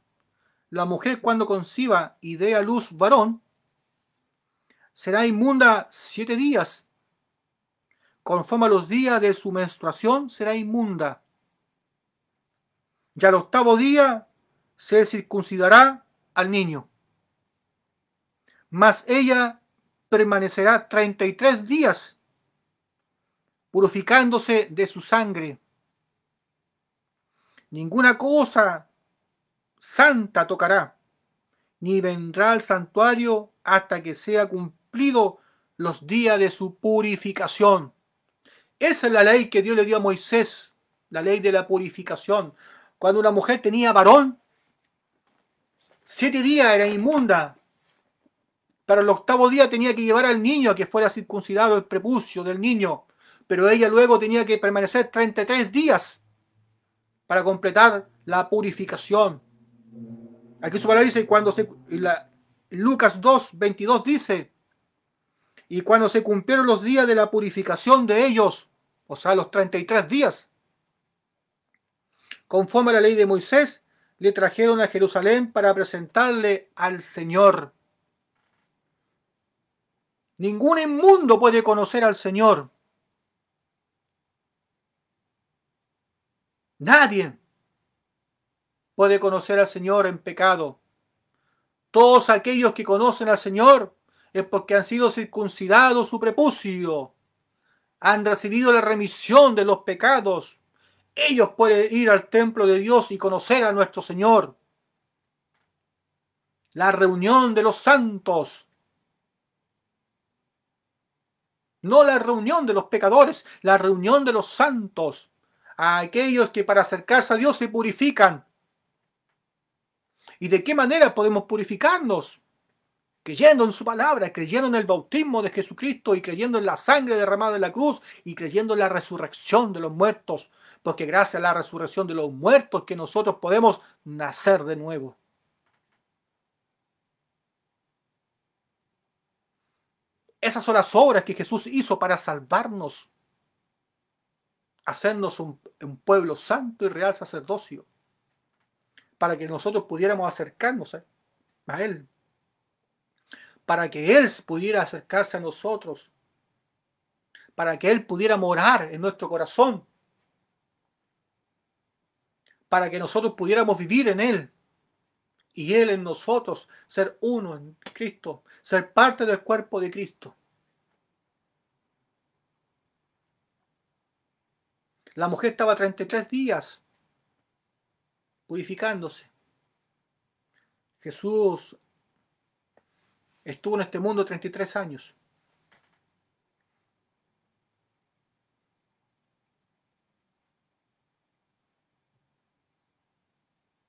la mujer cuando conciba y dé a luz varón, será inmunda siete días. Conforme a los días de su menstruación, será inmunda. Y al octavo día se circuncidará al niño. Mas ella permanecerá 33 días purificándose de su sangre. Ninguna cosa santa tocará, ni vendrá al santuario hasta que sea cumplida los días de su purificación. Esa es la ley que Dios le dio a Moisés, la ley de la purificación. Cuando una mujer tenía varón, siete días era inmunda, pero el octavo día tenía que llevar al niño a que fuera circuncidado el prepucio del niño, pero ella luego tenía que permanecer 33 días para completar la purificación. Aquí su palabra dice, cuando se, la, Lucas 2, 22 dice, y cuando se cumplieron los días de la purificación de ellos, o sea, los 33 días, conforme a la ley de Moisés, le trajeron a Jerusalén para presentarle al Señor. Ningún inmundo puede conocer al Señor. Nadie puede conocer al Señor en pecado. Todos aquellos que conocen al Señor porque han sido circuncidados su prepucio, han recibido la remisión de los pecados. Ellos pueden ir al templo de Dios y conocer a nuestro Señor. La reunión de los santos. No la reunión de los pecadores, la reunión de los santos. A aquellos que para acercarse a Dios se purifican. ¿Y de qué manera podemos purificarnos? creyendo en su palabra, creyendo en el bautismo de Jesucristo y creyendo en la sangre derramada en la cruz y creyendo en la resurrección de los muertos, porque gracias a la resurrección de los muertos que nosotros podemos nacer de nuevo. Esas son las obras que Jesús hizo para salvarnos, hacernos un, un pueblo santo y real sacerdocio, para que nosotros pudiéramos acercarnos a Él, para que Él pudiera acercarse a nosotros, para que Él pudiera morar en nuestro corazón, para que nosotros pudiéramos vivir en Él y Él en nosotros, ser uno en Cristo, ser parte del cuerpo de Cristo. La mujer estaba 33 días purificándose. Jesús estuvo en este mundo 33 años.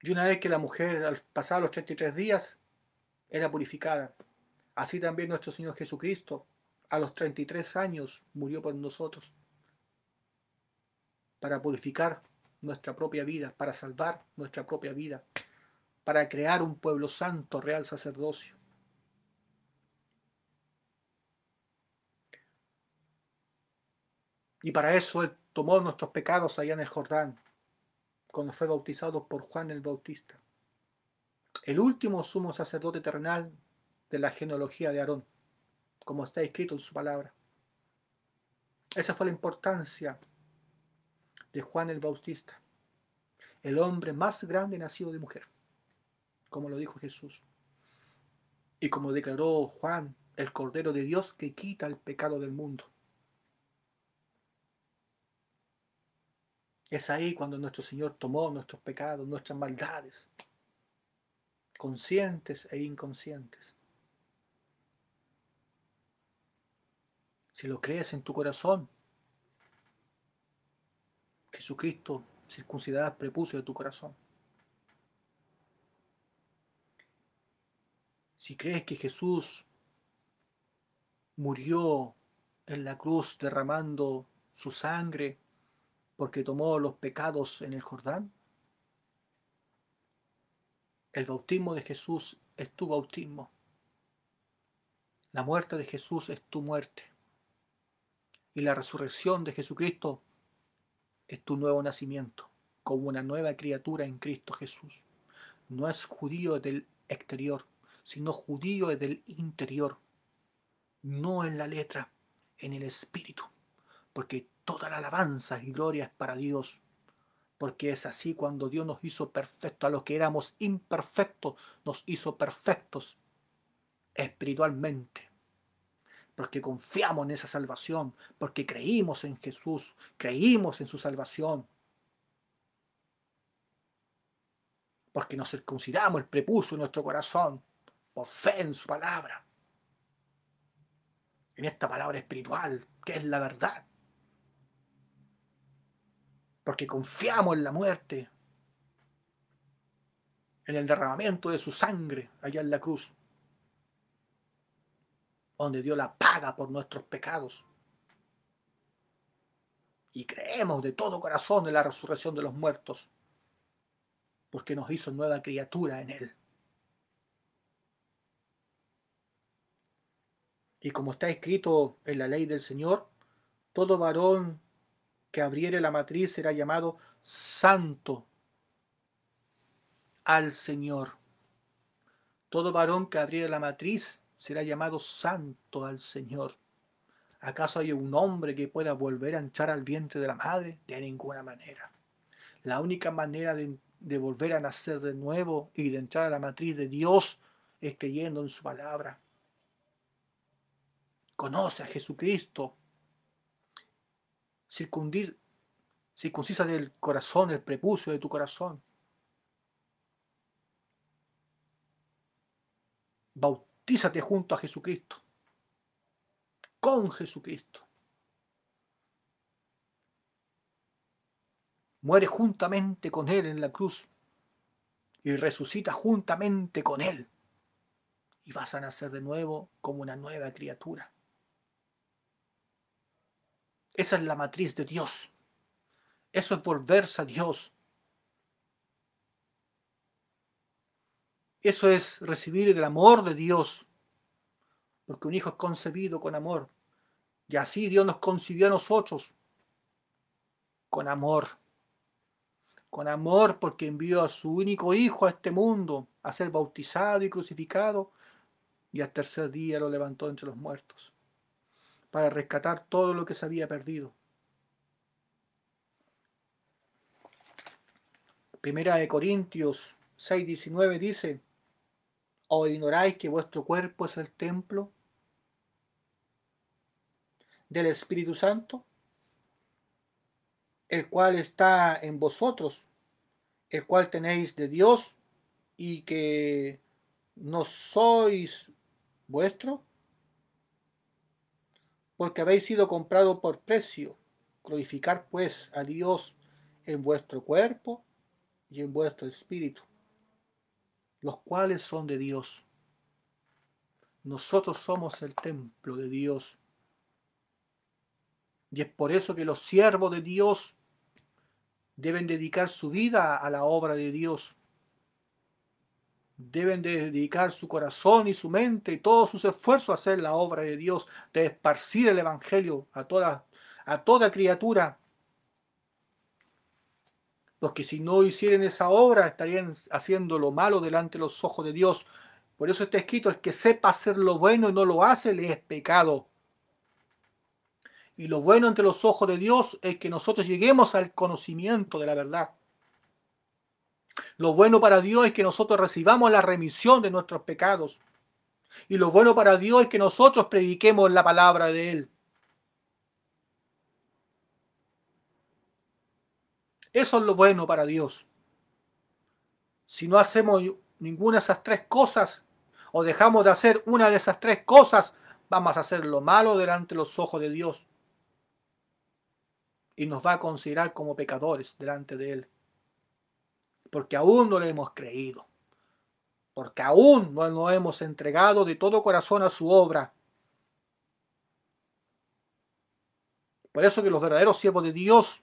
Y una vez que la mujer, al pasar los 33 días, era purificada, así también nuestro Señor Jesucristo, a los 33 años, murió por nosotros, para purificar nuestra propia vida, para salvar nuestra propia vida, para crear un pueblo santo, real sacerdocio. Y para eso Él tomó nuestros pecados allá en el Jordán, cuando fue bautizado por Juan el Bautista. El último sumo sacerdote terrenal de la genealogía de Aarón, como está escrito en su palabra. Esa fue la importancia de Juan el Bautista, el hombre más grande nacido de mujer, como lo dijo Jesús. Y como declaró Juan, el Cordero de Dios que quita el pecado del mundo. Es ahí cuando nuestro Señor tomó nuestros pecados, nuestras maldades, conscientes e inconscientes. Si lo crees en tu corazón, Jesucristo circuncidada prepucio de tu corazón. Si crees que Jesús murió en la cruz derramando su sangre porque tomó los pecados en el Jordán? El bautismo de Jesús es tu bautismo. La muerte de Jesús es tu muerte. Y la resurrección de Jesucristo es tu nuevo nacimiento, como una nueva criatura en Cristo Jesús. No es judío del exterior, sino judío del interior. No en la letra, en el espíritu. Porque toda la alabanza y gloria es para Dios, porque es así cuando Dios nos hizo perfectos, a los que éramos imperfectos, nos hizo perfectos espiritualmente, porque confiamos en esa salvación, porque creímos en Jesús, creímos en su salvación, porque nos circuncidamos el prepuso en nuestro corazón, por fe en su palabra, en esta palabra espiritual, que es la verdad porque confiamos en la muerte, en el derramamiento de su sangre allá en la cruz, donde dio la paga por nuestros pecados. Y creemos de todo corazón en la resurrección de los muertos, porque nos hizo nueva criatura en Él. Y como está escrito en la ley del Señor, todo varón que abriere la matriz será llamado santo al Señor. Todo varón que abriere la matriz será llamado santo al Señor. ¿Acaso hay un hombre que pueda volver a anchar al vientre de la madre? De ninguna manera. La única manera de, de volver a nacer de nuevo y de entrar a la matriz de Dios es creyendo en su palabra. Conoce a Jesucristo, circundir, circuncisa del corazón, el prepucio de tu corazón. Bautízate junto a Jesucristo, con Jesucristo. Muere juntamente con Él en la cruz y resucita juntamente con Él. Y vas a nacer de nuevo como una nueva criatura. Esa es la matriz de Dios. Eso es volverse a Dios. Eso es recibir el amor de Dios. Porque un hijo es concebido con amor. Y así Dios nos concibió a nosotros. Con amor. Con amor porque envió a su único hijo a este mundo a ser bautizado y crucificado. Y al tercer día lo levantó entre los muertos para rescatar todo lo que se había perdido. Primera de Corintios 6:19 dice, ¿o ignoráis que vuestro cuerpo es el templo del Espíritu Santo, el cual está en vosotros, el cual tenéis de Dios y que no sois vuestro? porque habéis sido comprado por precio. Glorificar pues a Dios en vuestro cuerpo y en vuestro espíritu, los cuales son de Dios. Nosotros somos el templo de Dios. Y es por eso que los siervos de Dios deben dedicar su vida a la obra de Dios deben dedicar su corazón y su mente y todos sus esfuerzos a hacer la obra de Dios, de esparcir el Evangelio a toda, a toda criatura. Los que si no hicieran esa obra estarían haciendo lo malo delante de los ojos de Dios. Por eso está escrito, el que sepa hacer lo bueno y no lo hace, le es pecado. Y lo bueno ante los ojos de Dios es que nosotros lleguemos al conocimiento de la verdad. Lo bueno para Dios es que nosotros recibamos la remisión de nuestros pecados. Y lo bueno para Dios es que nosotros prediquemos la palabra de Él. Eso es lo bueno para Dios. Si no hacemos ninguna de esas tres cosas o dejamos de hacer una de esas tres cosas, vamos a hacer lo malo delante de los ojos de Dios. Y nos va a considerar como pecadores delante de Él porque aún no le hemos creído, porque aún no nos hemos entregado de todo corazón a su obra. Por eso que los verdaderos siervos de Dios,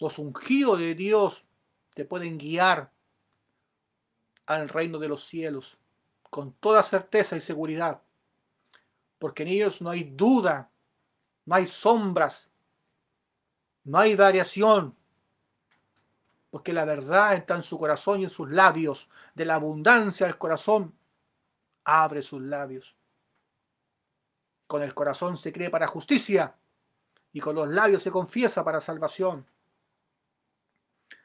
los ungidos de Dios, te pueden guiar al reino de los cielos con toda certeza y seguridad, porque en ellos no hay duda, no hay sombras, no hay variación, porque la verdad está en su corazón y en sus labios. De la abundancia del corazón, abre sus labios. Con el corazón se cree para justicia y con los labios se confiesa para salvación.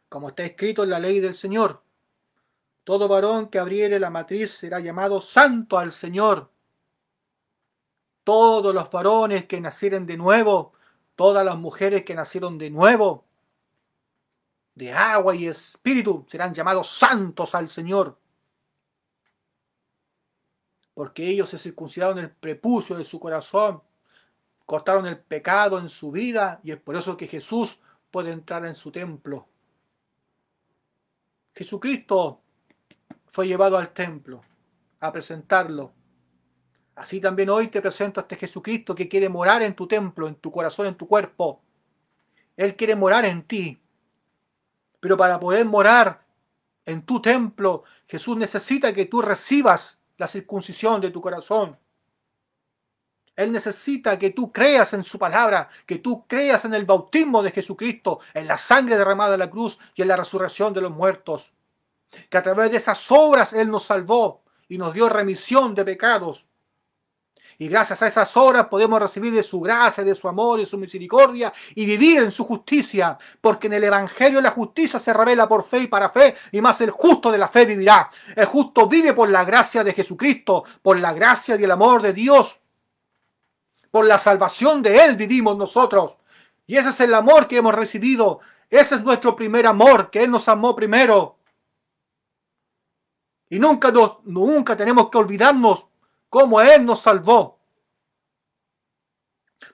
Como está escrito en la ley del Señor, todo varón que abriere la matriz será llamado santo al Señor. Todos los varones que nacieren de nuevo, todas las mujeres que nacieron de nuevo, de agua y espíritu serán llamados santos al Señor. Porque ellos se circuncidaron el prepucio de su corazón, cortaron el pecado en su vida y es por eso que Jesús puede entrar en su templo. Jesucristo fue llevado al templo a presentarlo. Así también hoy te presento a este Jesucristo que quiere morar en tu templo, en tu corazón, en tu cuerpo. Él quiere morar en ti. Pero para poder morar en tu templo, Jesús necesita que tú recibas la circuncisión de tu corazón. Él necesita que tú creas en su palabra, que tú creas en el bautismo de Jesucristo, en la sangre derramada de la cruz y en la resurrección de los muertos. Que a través de esas obras Él nos salvó y nos dio remisión de pecados. Y gracias a esas horas podemos recibir de su gracia, de su amor y su misericordia y vivir en su justicia, porque en el Evangelio la justicia se revela por fe y para fe, y más el justo de la fe vivirá. El justo vive por la gracia de Jesucristo, por la gracia y el amor de Dios. Por la salvación de Él vivimos nosotros. Y ese es el amor que hemos recibido. Ese es nuestro primer amor, que Él nos amó primero. Y nunca, nunca tenemos que olvidarnos cómo Él nos salvó.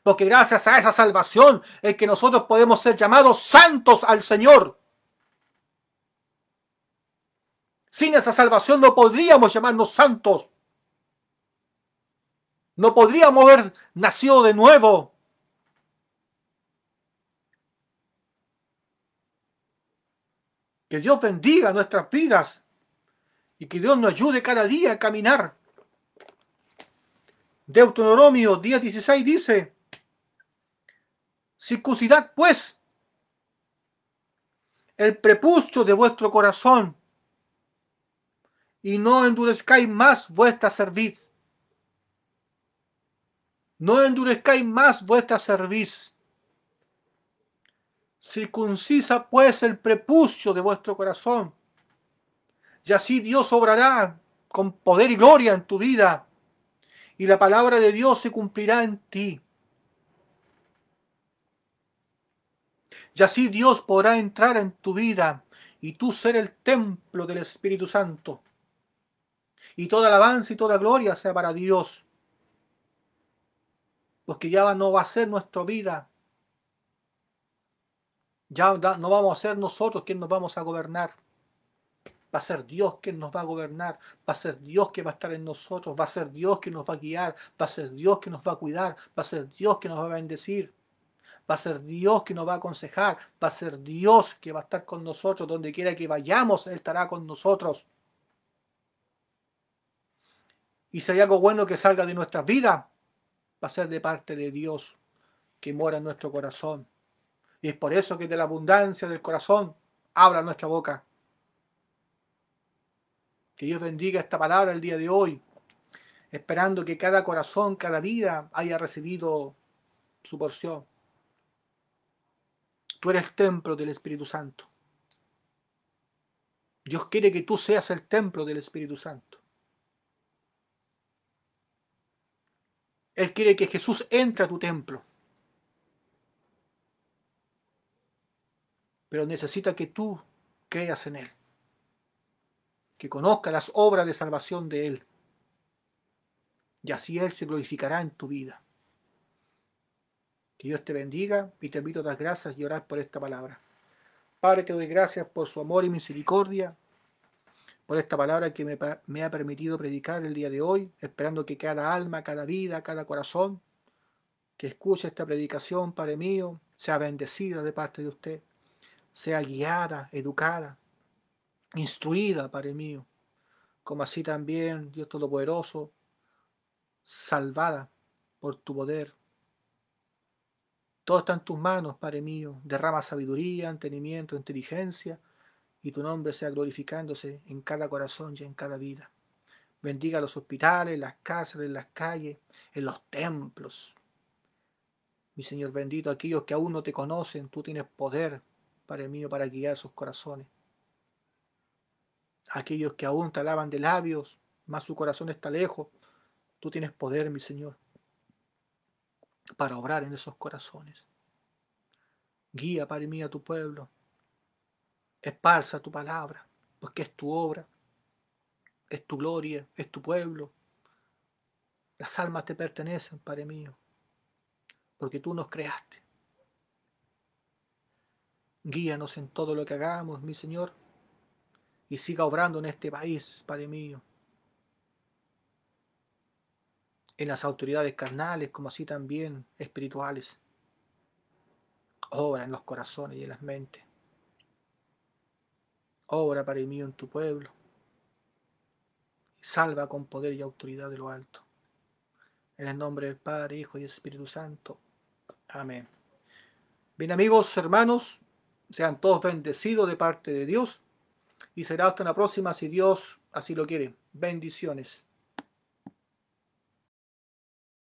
Porque gracias a esa salvación es que nosotros podemos ser llamados santos al Señor. Sin esa salvación no podríamos llamarnos santos. No podríamos haber nacido de nuevo. Que Dios bendiga nuestras vidas y que Dios nos ayude cada día a caminar Deuteronomio 10:16 dice, circuncidad pues el prepucio de vuestro corazón y no endurezcáis más vuestra cerviz. No endurezcáis más vuestra cerviz. Circuncisa pues el prepucio de vuestro corazón. Y así Dios obrará con poder y gloria en tu vida y la palabra de Dios se cumplirá en ti. Y así Dios podrá entrar en tu vida y tú ser el templo del Espíritu Santo. Y toda alabanza y toda gloria sea para Dios. Porque ya no va a ser nuestra vida. Ya no vamos a ser nosotros quienes nos vamos a gobernar va a ser Dios quien nos va a gobernar, va a ser Dios que va a estar en nosotros, va a ser Dios que nos va a guiar, va a ser Dios que nos va a cuidar, va a ser Dios que nos va a bendecir. Va a ser Dios que nos va a aconsejar, va a ser Dios que va a estar con nosotros, donde quiera que vayamos, Él estará con nosotros. Y si hay algo bueno que salga de nuestras vidas, va a ser de parte de Dios que mora en nuestro corazón. Y es por eso que de la abundancia del corazón abra nuestra boca. Dios bendiga esta palabra el día de hoy, esperando que cada corazón, cada vida haya recibido su porción. Tú eres el templo del Espíritu Santo. Dios quiere que tú seas el templo del Espíritu Santo. Él quiere que Jesús entre a tu templo. Pero necesita que tú creas en Él que conozca las obras de salvación de Él. Y así Él se glorificará en tu vida. Que Dios te bendiga y te invito a dar gracias y orar por esta palabra. Padre, te doy gracias por su amor y misericordia, por esta palabra que me, me ha permitido predicar el día de hoy, esperando que cada alma, cada vida, cada corazón que escuche esta predicación, Padre mío, sea bendecida de parte de usted, sea guiada, educada, instruida, Padre mío, como así también, Dios Todopoderoso, salvada por tu poder. Todo está en tus manos, Padre mío. Derrama sabiduría, entendimiento, inteligencia, y tu nombre sea glorificándose en cada corazón y en cada vida. Bendiga los hospitales, las cárceles, las calles, en los templos. Mi Señor bendito, aquellos que aún no te conocen, tú tienes poder, Padre mío, para guiar sus corazones aquellos que aún te alaban de labios, mas su corazón está lejos. Tú tienes poder, mi Señor, para obrar en esos corazones. Guía, Padre mío, a tu pueblo. Esparza tu palabra, porque es tu obra, es tu gloria, es tu pueblo. Las almas te pertenecen, Padre mío, porque tú nos creaste. Guíanos en todo lo que hagamos, mi Señor, y siga obrando en este país, Padre mío. En las autoridades carnales, como así también espirituales. Obra en los corazones y en las mentes. Obra, Padre mío, en tu pueblo. Y salva con poder y autoridad de lo alto. En el nombre del Padre, Hijo y Espíritu Santo. Amén. Bien amigos, hermanos, sean todos bendecidos de parte de Dios. Y será hasta la próxima si Dios así lo quiere. Bendiciones.